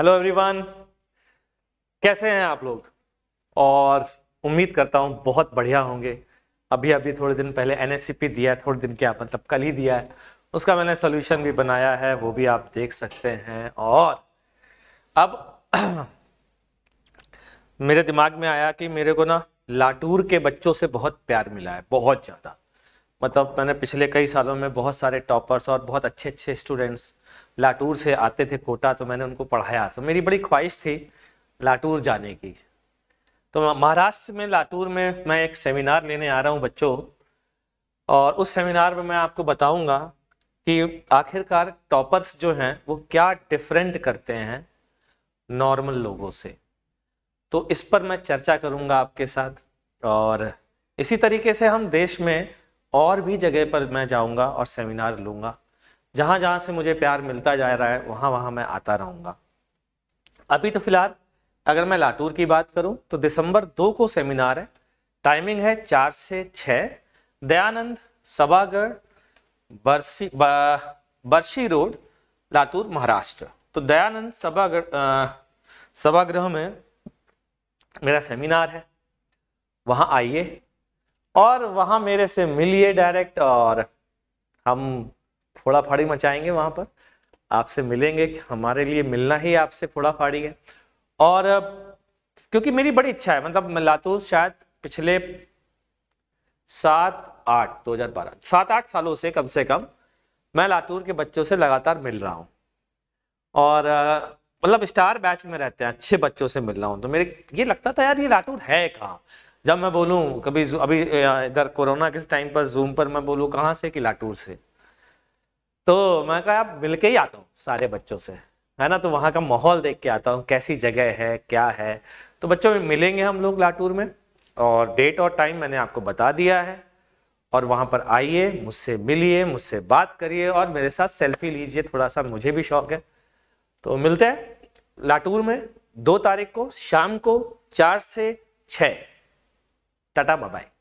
hello everyone कैसे हैं आप लोग और उम्मीद करता हूँ बहुत बढ़िया होंगे अभी अभी थोड़े दिन पहले एन दिया है थोड़े दिन क्या मतलब कल ही दिया है उसका मैंने सोल्यूशन भी बनाया है वो भी आप देख सकते हैं और अब मेरे दिमाग में आया कि मेरे को ना लाटूर के बच्चों से बहुत प्यार मिला है बहुत ज़्यादा मतलब मैंने पिछले कई सालों में बहुत सारे टॉपर्स और बहुत अच्छे अच्छे स्टूडेंट्स लाटूर से आते थे कोटा तो मैंने उनको पढ़ाया तो मेरी बड़ी ख्वाहिश थी लाटूर जाने की तो महाराष्ट्र में लाटूर में मैं एक सेमिनार लेने आ रहा हूँ बच्चों और उस सेमिनार में मैं आपको बताऊंगा कि आखिरकार टॉपर्स जो हैं वो क्या डिफरेंट करते हैं नॉर्मल लोगों से तो इस पर मैं चर्चा करूंगा आपके साथ और इसी तरीके से हम देश में और भी जगह पर मैं जाऊंगा और सेमिनार लूंगा जहां जहां से मुझे प्यार मिलता जा रहा है वहां वहां मैं आता रहूंगा अभी तो फिलहाल अगर मैं लाटूर की बात करूं तो दिसंबर दो को सेमिनार है टाइमिंग है चार से छ दयानंद सभागढ़ बरसी बरसी रोड लातूर महाराष्ट्र तो दयानंद सभागढ़ सभागृह में मेरा सेमिनार है वहां आइए और वहाँ मेरे से मिलिए डायरेक्ट और हम फोड़ा फाड़ी मचाएंगे वहाँ पर आपसे मिलेंगे हमारे लिए मिलना ही आपसे फोड़ा फाड़ी है और क्योंकि मेरी बड़ी इच्छा है मतलब लातूर शायद पिछले सात आठ दो हजार बारह सात आठ सालों से कम से कम मैं लातूर के बच्चों से लगातार मिल रहा हूँ और मतलब स्टार बैच में रहते हैं अच्छे बच्चों से मिल रहा हूँ तो मेरे ये लगता था यार ये लातूर है कहाँ जब मैं बोलूँ कभी अभी इधर कोरोना के टाइम पर जूम पर मैं बोलूँ कहाँ से कि लाटूर से तो मैं कहा आप मिल के ही आता हूँ सारे बच्चों से है ना तो वहाँ का माहौल देख के आता हूँ कैसी जगह है क्या है तो बच्चों में मिलेंगे हम लोग लाटूर में और डेट और टाइम मैंने आपको बता दिया है और वहाँ पर आइए मुझसे मिलिए मुझसे बात करिए और मेरे साथ सेल्फी लीजिए थोड़ा सा मुझे भी शौक है तो मिलते हैं लाटूर में दो तारीख को शाम को चार से छः टाटा बाय